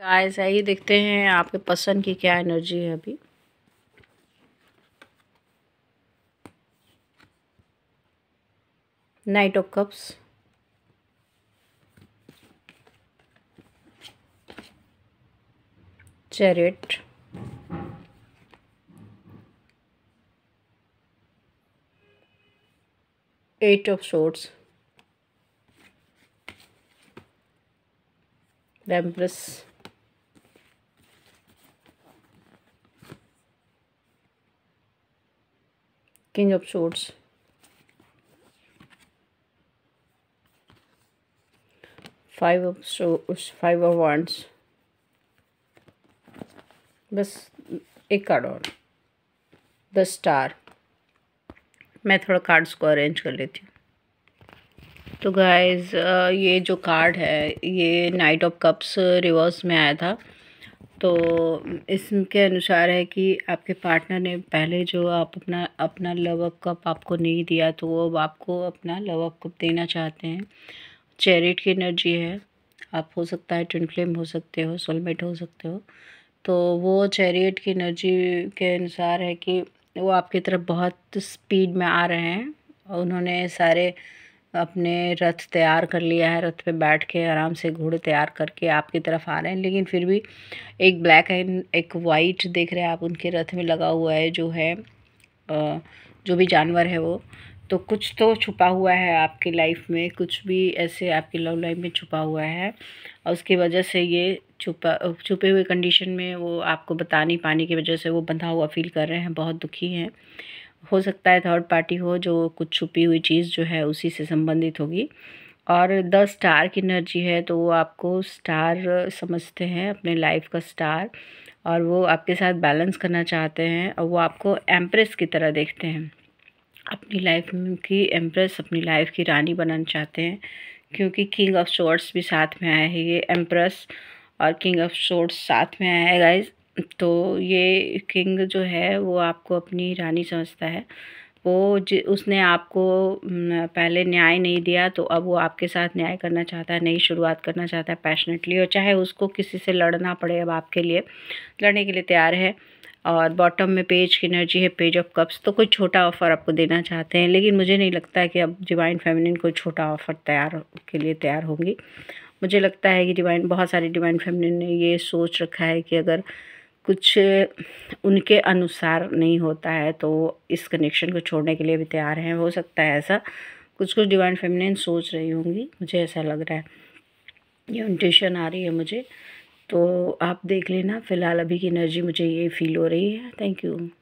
guys आइए देखते हैं आपके पसंद की क्या एनर्जी है अभी knight of cups chariot eight of swords रेम्प्रस king of swords five of swords five of wands बस एक कार्ड और द स्टार मैं थोड़ा कार्ड्स को अरेंज कर लेती हूँ तो गाइज ये जो कार्ड है ये नाइट ऑफ कप्स रिवर्स में आया था तो इसके अनुसार है कि आपके पार्टनर ने पहले जो आप अपना अपना लवक कप आपको नहीं दिया तो वो अब आपको अपना लवक कप देना चाहते हैं चैरिट की एनर्जी है आप हो सकता है ट्विन फ्लेम हो सकते हो सोलमेट हो सकते हो तो वो चैरियट की एनर्जी के अनुसार है कि वो आपकी तरफ बहुत स्पीड में आ रहे हैं उन्होंने सारे अपने रथ तैयार कर लिया है रथ पे बैठ के आराम से घोड़े तैयार करके आपकी तरफ आ रहे हैं लेकिन फिर भी एक ब्लैक एंड एक वाइट देख रहे हैं आप उनके रथ में लगा हुआ है जो है जो भी जानवर है वो तो कुछ तो छुपा हुआ है आपकी लाइफ में कुछ भी ऐसे आपकी लव लाइफ में छुपा हुआ है और उसकी वजह से ये छुपा छुपे हुए कंडीशन में वो आपको बता नहीं पाने की वजह से वो बंधा हुआ फील कर रहे हैं बहुत दुखी हैं हो सकता है थर्ड पार्टी हो जो कुछ छुपी हुई चीज़ जो है उसी से संबंधित होगी और द स्टार की एनर्जी है तो वो आपको स्टार समझते हैं अपने लाइफ का स्टार और वो आपके साथ बैलेंस करना चाहते हैं और वो आपको एम्प्रेस की तरह देखते हैं अपनी लाइफ की एम्प्रेस अपनी लाइफ की रानी बनाना चाहते हैं क्योंकि किंग ऑफ शोर्ट्स भी साथ में आया है ये एम्प्रेस और किंग ऑफ शोर्ट्स साथ में आया है गाइज तो ये किंग जो है वो आपको अपनी रानी समझता है वो ज, उसने आपको पहले न्याय नहीं दिया तो अब वो आपके साथ न्याय करना चाहता है नई शुरुआत करना चाहता है पैशनेटली और चाहे उसको किसी से लड़ना पड़े अब आपके लिए लड़ने के लिए तैयार है और बॉटम में पेज की एनर्जी है पेज ऑफ कप्स तो कोई छोटा ऑफ़र आपको देना चाहते हैं लेकिन मुझे नहीं लगता कि अब डिवाइन फैमिली कोई छोटा ऑफ़र तैयार के लिए तैयार होंगी मुझे लगता है कि डिवाइन बहुत सारी डिवाइन फैमिली ने ये सोच रखा है कि अगर कुछ उनके अनुसार नहीं होता है तो इस कनेक्शन को छोड़ने के लिए भी तैयार हैं हो सकता है ऐसा कुछ कुछ डिवाइन फेमिनिन सोच रही होंगी मुझे ऐसा लग रहा है ये इंटेशन आ रही है मुझे तो आप देख लेना फ़िलहाल अभी की एनर्जी मुझे ये फील हो रही है थैंक यू